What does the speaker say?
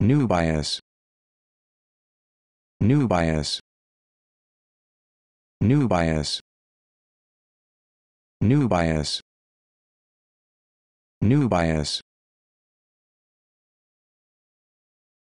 New bias. New bias. New bias. New bias. New bias.